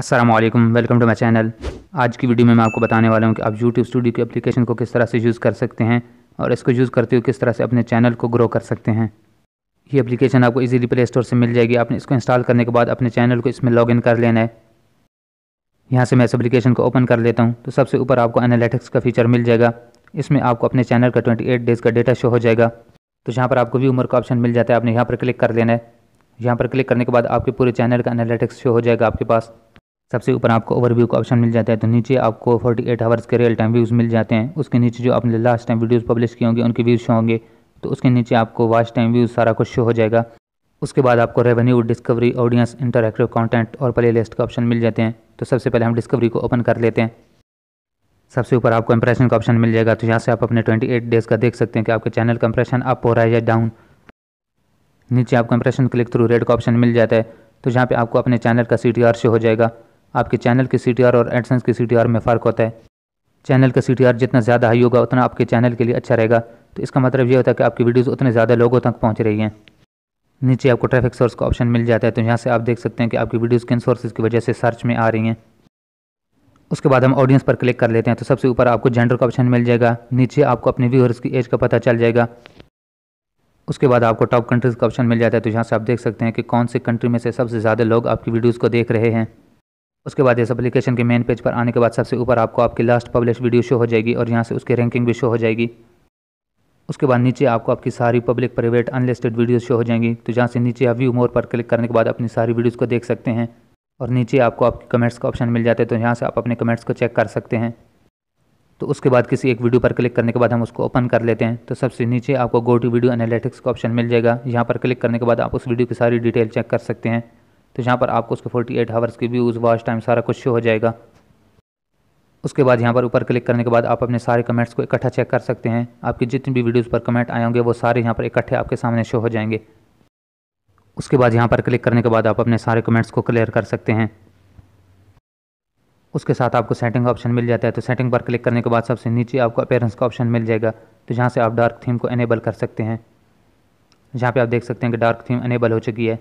Aslam welcome to my channel आज की video में मैं आपको बताने वाला हूँ कि आप यूट्यूब स्टूडियो की एप्लीकेशन को किस तरह से यूज़ कर सकते हैं और इसको यूज़ करते हुए किस तरह से अपने चैनल को ग्रो कर सकते हैं ये एप्लीकेशन आपको इजीली प्ले स्टोर से मिल जाएगी आपने इसको इंस्टॉल करने के बाद अपने चैनल को इसमें इन कर लेना है यहाँ से मैं इस अपलिकेशन को ओपन कर लेता हूँ तो सबसे ऊपर आपको एनालिटिक्स का फीचर मिल जाएगा इसमें आपको अपने चैनल का ट्वेंटी डेज़ का डेटा शो हो जाएगा तो यहाँ पर आपको भी उम्र का ऑप्शन मिल जाता है आपने यहाँ पर क्लिक कर लेना है यहाँ पर क्लिक करने के बाद आपके पूरे चैनल का एनालिटिक्स शो हो जाएगा आपके पास सबसे ऊपर आपको ओवरव्यू का ऑप्शन मिल जाता है तो नीचे आपको 48 एट आवर्स के रियल टाइम व्यूज़ मिल जाते हैं उसके नीचे जो आपने लास्ट टाइम वीडियोस पब्लिश किए होंगे उनके व्यूज़ शो होंगे तो उसके नीचे आपको वाच टाइम व्यूज़ सारा कुछ शो हो जाएगा उसके बाद आपको revenue discovery audience interactive content और प्ले लिस्ट का ऑप्शन मिल जाते हैं तो सबसे पहले हम डिस्कवरी को ओपन कर लेते हैं सबसे ऊपर आपको इंप्रेशन का ऑप्शन मिल जाएगा तो यहाँ से आप अपने ट्वेंटी डेज़ का देख सकते हैं कि आपके चैनल का इंप्रेशन अप हो रहा है या डाउन नीचे आपको इंप्रेशन क्लिक थ्रू रेड का ऑप्शन मिल जाता है तो यहाँ पे आपको अपने चैनल का सी टी आर शो हो जाएगा आपके चैनल के सी और एडसेंस के सी में फ़र्क होता है चैनल का सी जितना ज़्यादा हाई होगा उतना आपके चैनल के लिए अच्छा रहेगा तो इसका मतलब ये होता है कि आपकी वीडियोज़ उतने ज़्यादा लोगों तक पहुँच रही हैं नीचे आपको ट्रैफिक सोर्स का ऑप्शन मिल जाता है तो यहाँ से आप देख सकते हैं कि आपकी वीडियोज़ किन सोर्सेज की वजह से सर्च में आ रही हैं उसके बाद हम ऑडियंस पर क्लिक कर लेते हैं तो सबसे ऊपर आपको जेंडर का ऑप्शन मिल जाएगा नीचे आपको अपने व्यूअर्स की एज का पता चल जाएगा उसके बाद आपको टॉप कंट्रीज़ का ऑप्शन मिल जाता है तो यहाँ से आप देख सकते हैं कि कौन से कंट्री में से सबसे ज़्यादा लोग आपकी वीडियोज़ को देख रहे हैं उसके बाद इस एप्लीकेशन के मेन पेज पर आने के बाद सबसे ऊपर आपको आपकी लास्ट पब्लिश वीडियो शो हो जाएगी और यहाँ से उसकी रैंकिंग भी शो हो जाएगी उसके बाद नीचे आपको आपकी सारी public private unlisted videos show हो जाएंगी तो जहाँ से नीचे आप व्यू मोर पर क्लिक करने के बाद अपनी सारी वीडियोस को देख सकते हैं और नीचे आपको आपके कमेंट्स का ऑप्शन मिल जाता है तो यहाँ से आप अपने कमेंट्स को चेक कर सकते हैं तो उसके बाद किसी एक वीडियो पर क्लिक करने के बाद हम उसको ओपन कर लेते हैं तो सबसे नीचे आपको गो टू वीडियो एनालिटिक्स का ऑप्शन मिल जाएगा यहाँ पर क्लिक करने के बाद आप उस वीडियो की सारी डिटेल चेक कर सकते हैं तो यहाँ पर आपको उसके 48 एट हावर्स की व्यूज़ वॉच टाइम सारा कुछ शो हो जाएगा उसके बाद यहाँ पर ऊपर क्लिक करने के बाद आप अपने सारे कमेंट्स को इकट्ठा चेक कर सकते हैं आपकी जितनी भी वीडियोज़ पर कमेंट आए होंगे वो सारे यहाँ पर इकट्ठे आपके सामने शो हो जाएंगे उसके बाद यहाँ पर क्लिक करने के बाद आप अपने सारे कमेंट्स को क्लियर कर सकते हैं उसके साथ आपको सेटिंग का ऑप्शन मिल जाता है तो सेटिंग पर क्लिक करने के बाद सबसे नीचे आपको अपेयरेंस का ऑप्शन मिल जाएगा तो जहाँ से आप डार्क थीम को इनेबल कर सकते हैं जहाँ पे आप देख सकते हैं कि डार्क थीम इनेबल हो चुकी है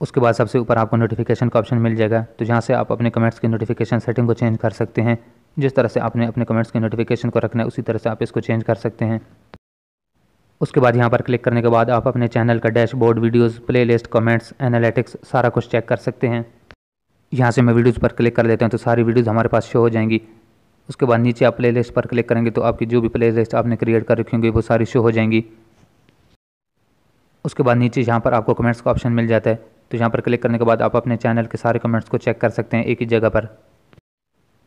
उसके बाद सबसे ऊपर आपको नोटिफिकेशन का ऑप्शन मिल जाएगा तो जहाँ से आप अपने कमेंट्स की नोटिफिकेशन सेटिंग को चेंज कर सकते हैं जिस तरह से आपने अपने कमेंट्स की नोटिफिकेशन को रखना है उसी तरह से आप इसको चेंज कर सकते हैं उसके बाद यहाँ पर क्लिक करने के बाद आप अपने चैनल का dashboard videos, playlist, comments analytics सारा कुछ चेक कर सकते हैं यहाँ से मैं वीडियोज़ पर क्लिक कर लेता हूँ तो सारी वीडियोज़ हमारे पास शो हो जाएंगी उसके बाद नीचे आप प्लेलिस्ट पर क्लिक करेंगे तो आपकी जो भी प्ले आपने क्रिएट कर रखी होंगी वो सारी शो हो जाएंगी उसके बाद नीचे यहाँ पर आपको कमेंट्स का ऑप्शन मिल जाता है तो यहाँ पर क्लिक करने के बाद आप अपने चैनल के सारे कमेंट्स को चेक कर सकते हैं एक ही जगह पर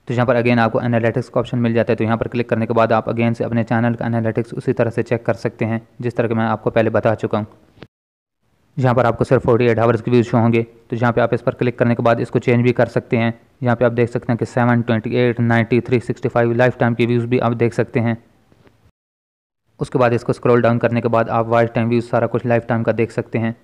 तो यहाँ पर अगेन आपको एनालिटिक्स का ऑप्शन मिल जाता है तो यहाँ पर क्लिक करने के बाद आप अगेन से अपने चैनल का एनालिटिक्स उसी तरह से चेक कर सकते हैं जिस तरह के मैं आपको पहले बता चुका हूँ यहाँ पर आपको सिर्फ फोर्टी एट आवर्स के व्यूज शो होंगे तो यहाँ पे आप इस पर क्लिक करने के बाद इसको चेंज भी कर सकते हैं यहाँ पे आप देख सकते हैं कि seven twenty eight ninety three sixty five lifetime के व्यूज़ भी आप देख सकते हैं उसके बाद इसको स्क्रॉल डाउन करने के बाद आप वाइफ टाइम व्यूज़ सारा कुछ लाइफ टाइम का देख सकते हैं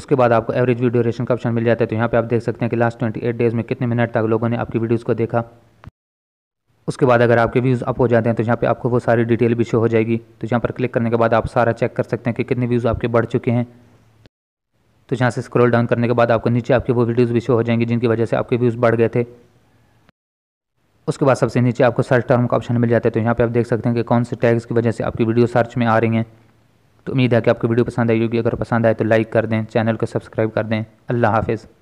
उसके बाद आपको एवरेज वीडियो ड्यूरेशन का ऑप्शन मिल जाता है तो यहाँ पे आप देख सकते हैं कि लास्ट ट्वेंटी एट डेज़ में कितने मिनट तक लोगों ने आपकी वीडियोज़ को देखा उसके बाद अगर आपके व्यूज़ अप हो जाते हैं तो यहाँ पे आपको वो सारी डिटेल भी शो हो जाएगी तो यहाँ पर क्लिक करने के बाद आप सारा चेक कर सकते हैं कि कितने व्यूज़ आपके बढ़ चुके हैं तो यहाँ से स्क्रॉल डाउन करने के बाद आपको नीचे आपके वो वीडियोज़ भी शो हो जाएंगी जिनकी वजह से आपके व्यूज़ बढ़ गए थे उसके बाद सबसे नीचे आपको सर्च टर्म का ऑप्शन मिल जाता है तो यहाँ पर आप देख सकते हैं कि कौन से टैग्स की वजह से आपकी वीडियो सर्च में आ रही हैं तो उम्मीद है कि आपको वीडियो पसंद आई होगी अगर पसंद आए तो लाइक कर दें चैनल को सब्सक्राइब कर दें अल्लाह हाफिज़